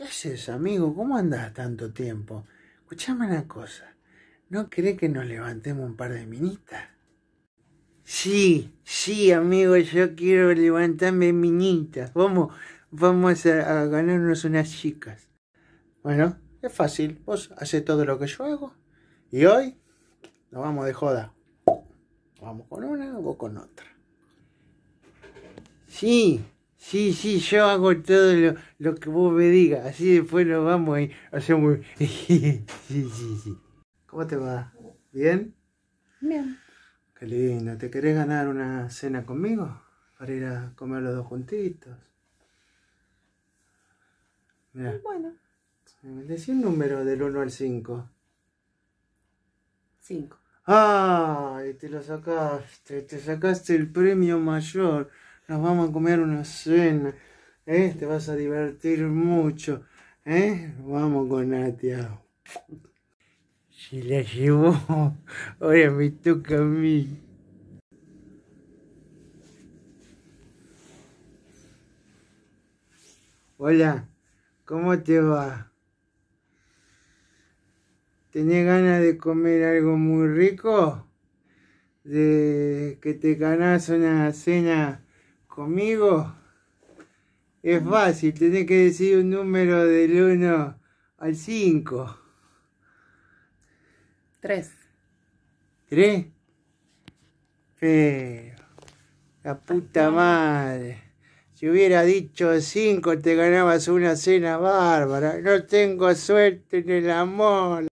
¿Qué haces, amigo? ¿Cómo andas tanto tiempo? Escuchame una cosa. ¿No crees que nos levantemos un par de minitas? Sí, sí, amigo, yo quiero levantarme minitas. Vamos, vamos a, ganarnos unas chicas. Bueno, es fácil. Vos haces todo lo que yo hago. Y hoy nos vamos de joda. Vamos con una, vos con otra. Sí, sí, sí, yo hago todo lo, que vos me digas, así después lo vamos y hacemos... sí, sí, sí. ¿Cómo te va? ¿Bien? Bien. Qué lindo, ¿te querés ganar una cena conmigo? Para ir a comer los dos juntitos. Mirá. Bueno. Decí un número del 1 al 5. 5. ¡Ay! Te lo sacaste, te sacaste el premio mayor nos vamos a comer una cena, ¿eh? te vas a divertir mucho, ¿eh? vamos con Natia. Si la llevó, ahora me toca a mí. Hola, ¿cómo te va? ¿Tenés ganas de comer algo muy rico? ¿De que te ganas una cena Conmigo es fácil, tenés que decir un número del 1 al 5. 3. ¿3? Pero, la puta madre. Si hubiera dicho 5 te ganabas una cena bárbara. No tengo suerte en el amor.